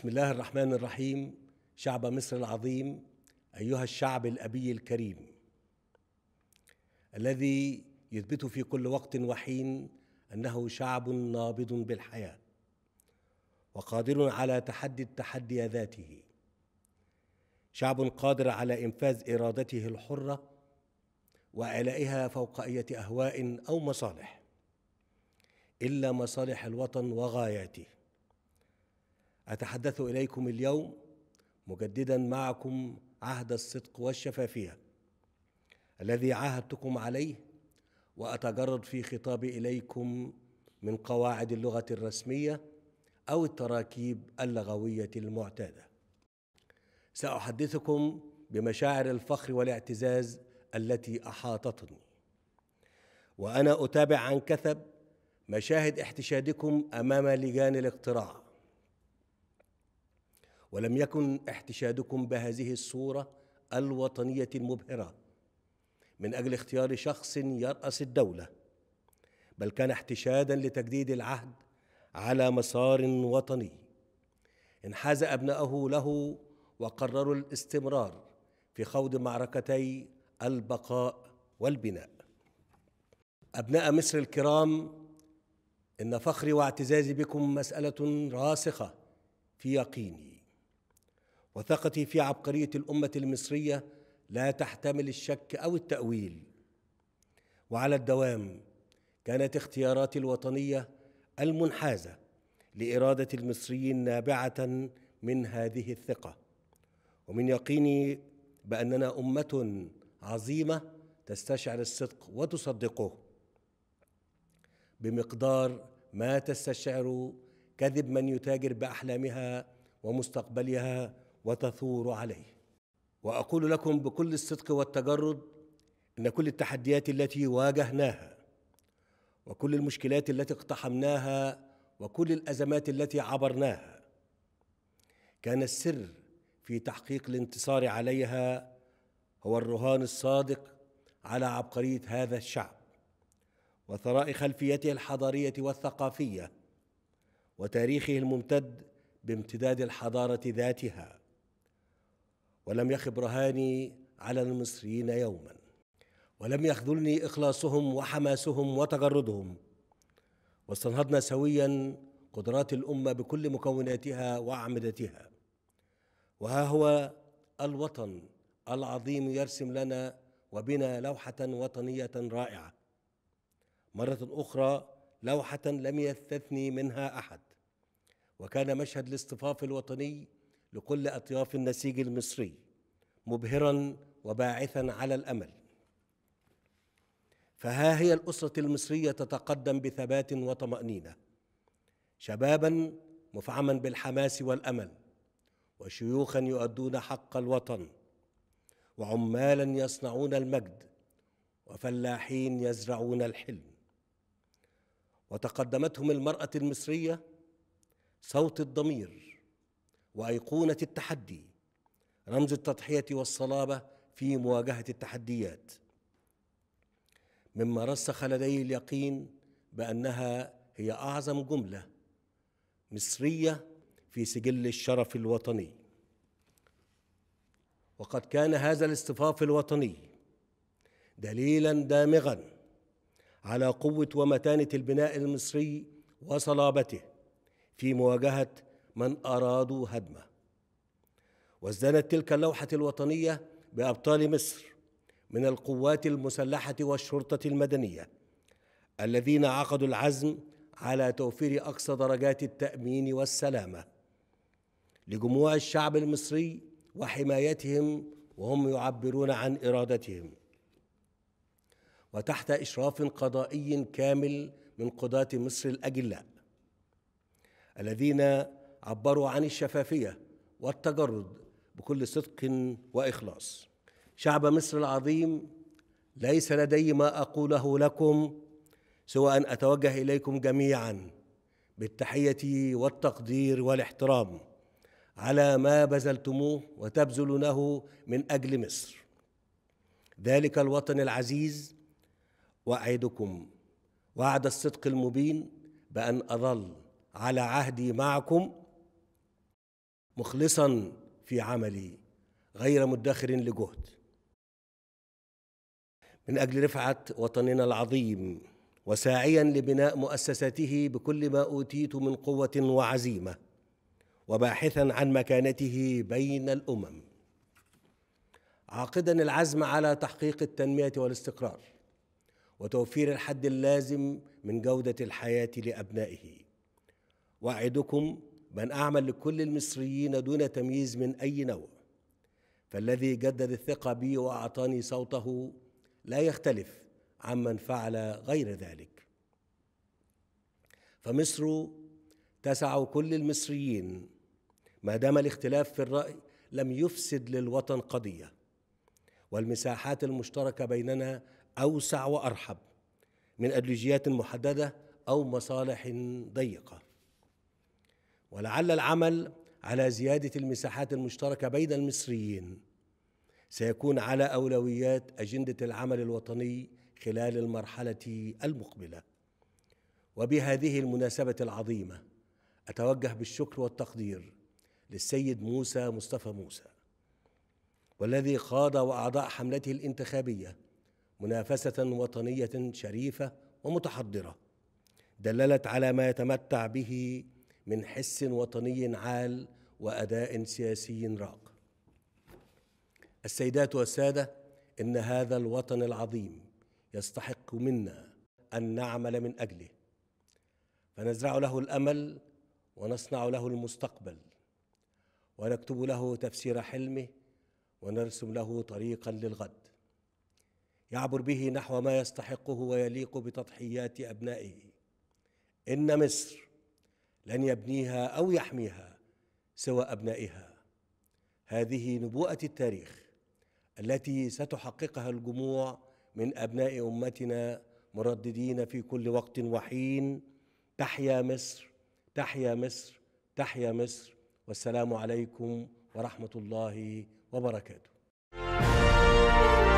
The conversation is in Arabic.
بسم الله الرحمن الرحيم شعب مصر العظيم ايها الشعب الابي الكريم الذي يثبت في كل وقت وحين انه شعب نابض بالحياه وقادر على تحدي التحدي ذاته شعب قادر على انفاذ ارادته الحره والائها فوق ايه اهواء او مصالح الا مصالح الوطن وغاياته أتحدث إليكم اليوم مجددا معكم عهد الصدق والشفافية الذي عاهدتكم عليه وأتجرد في خطابي إليكم من قواعد اللغة الرسمية أو التراكيب اللغوية المعتادة سأحدثكم بمشاعر الفخر والاعتزاز التي أحاطتني وأنا أتابع عن كثب مشاهد احتشادكم أمام لجان الاقتراع ولم يكن احتشادكم بهذه الصورة الوطنية المبهرة من أجل اختيار شخص يرأس الدولة بل كان احتشادا لتجديد العهد على مسار وطني انحاز أبناءه له وقرروا الاستمرار في خوض معركتي البقاء والبناء أبناء مصر الكرام إن فخري واعتزازي بكم مسألة راسخة في يقيني وثقتي في عبقريه الامه المصريه لا تحتمل الشك او التاويل وعلى الدوام كانت اختياراتي الوطنيه المنحازه لاراده المصريين نابعه من هذه الثقه ومن يقيني باننا امه عظيمه تستشعر الصدق وتصدقه بمقدار ما تستشعر كذب من يتاجر باحلامها ومستقبلها وتثور عليه واقول لكم بكل الصدق والتجرد ان كل التحديات التي واجهناها وكل المشكلات التي اقتحمناها وكل الازمات التي عبرناها كان السر في تحقيق الانتصار عليها هو الرهان الصادق على عبقريه هذا الشعب وثراء خلفيته الحضاريه والثقافيه وتاريخه الممتد بامتداد الحضاره ذاتها ولم يخب رهاني على المصريين يوما ولم يخذلني إخلاصهم وحماسهم وتجردهم واستنهضنا سويا قدرات الأمة بكل مكوناتها وأعمدتها وها هو الوطن العظيم يرسم لنا وبنا لوحة وطنية رائعة مرة أخرى لوحة لم يستثني منها أحد وكان مشهد الاصطفاف الوطني لكل أطياف النسيج المصري مبهرا وباعثا على الأمل فها هي الأسرة المصرية تتقدم بثبات وطمأنينة شبابا مفعما بالحماس والأمل وشيوخا يؤدون حق الوطن وعمالا يصنعون المجد وفلاحين يزرعون الحلم وتقدمتهم المرأة المصرية صوت الضمير وايقونه التحدي رمز التضحيه والصلابه في مواجهه التحديات مما رسخ لدي اليقين بانها هي اعظم جمله مصريه في سجل الشرف الوطني وقد كان هذا الاصطفاف الوطني دليلا دامغا على قوه ومتانه البناء المصري وصلابته في مواجهه من أرادوا هدمه وازدادت تلك اللوحة الوطنية بأبطال مصر من القوات المسلحة والشرطة المدنية الذين عقدوا العزم على توفير أقصى درجات التأمين والسلامة لجموع الشعب المصري وحمايتهم وهم يعبرون عن إرادتهم وتحت إشراف قضائي كامل من قضاة مصر الأجلاء الذين عبروا عن الشفافية والتجرد بكل صدق وإخلاص شعب مصر العظيم ليس لدي ما أقوله لكم سوى أن أتوجه إليكم جميعا بالتحية والتقدير والاحترام على ما بذلتموه وتبذلونه من أجل مصر ذلك الوطن العزيز وأعدكم وعد الصدق المبين بأن أظل على عهدي معكم مخلصا في عملي غير مدخر لجهد من اجل رفعه وطننا العظيم وساعيا لبناء مؤسساته بكل ما اوتيت من قوه وعزيمه وباحثا عن مكانته بين الامم عاقدا العزم على تحقيق التنميه والاستقرار وتوفير الحد اللازم من جوده الحياه لابنائه واعدكم بأن أعمل لكل المصريين دون تمييز من أي نوع فالذي جدد الثقة بي وأعطاني صوته لا يختلف عمن فعل غير ذلك فمصر تسع كل المصريين ما دام الاختلاف في الرأي لم يفسد للوطن قضية والمساحات المشتركة بيننا أوسع وأرحب من أدلوجيات محددة أو مصالح ضيقة ولعل العمل على زيادة المساحات المشتركة بين المصريين سيكون على أولويات أجندة العمل الوطني خلال المرحلة المقبلة وبهذه المناسبة العظيمة أتوجه بالشكر والتقدير للسيد موسى مصطفى موسى والذي خاض وأعضاء حملته الانتخابية منافسة وطنية شريفة ومتحضرة دللت على ما يتمتع به من حس وطني عال واداء سياسي راق السيدات والساده ان هذا الوطن العظيم يستحق منا ان نعمل من اجله فنزرع له الامل ونصنع له المستقبل ونكتب له تفسير حلمه ونرسم له طريقا للغد يعبر به نحو ما يستحقه ويليق بتضحيات ابنائه ان مصر لن يبنيها او يحميها سوى ابنائها هذه نبوءه التاريخ التي ستحققها الجموع من ابناء امتنا مرددين في كل وقت وحين تحيا مصر تحيا مصر تحيا مصر والسلام عليكم ورحمه الله وبركاته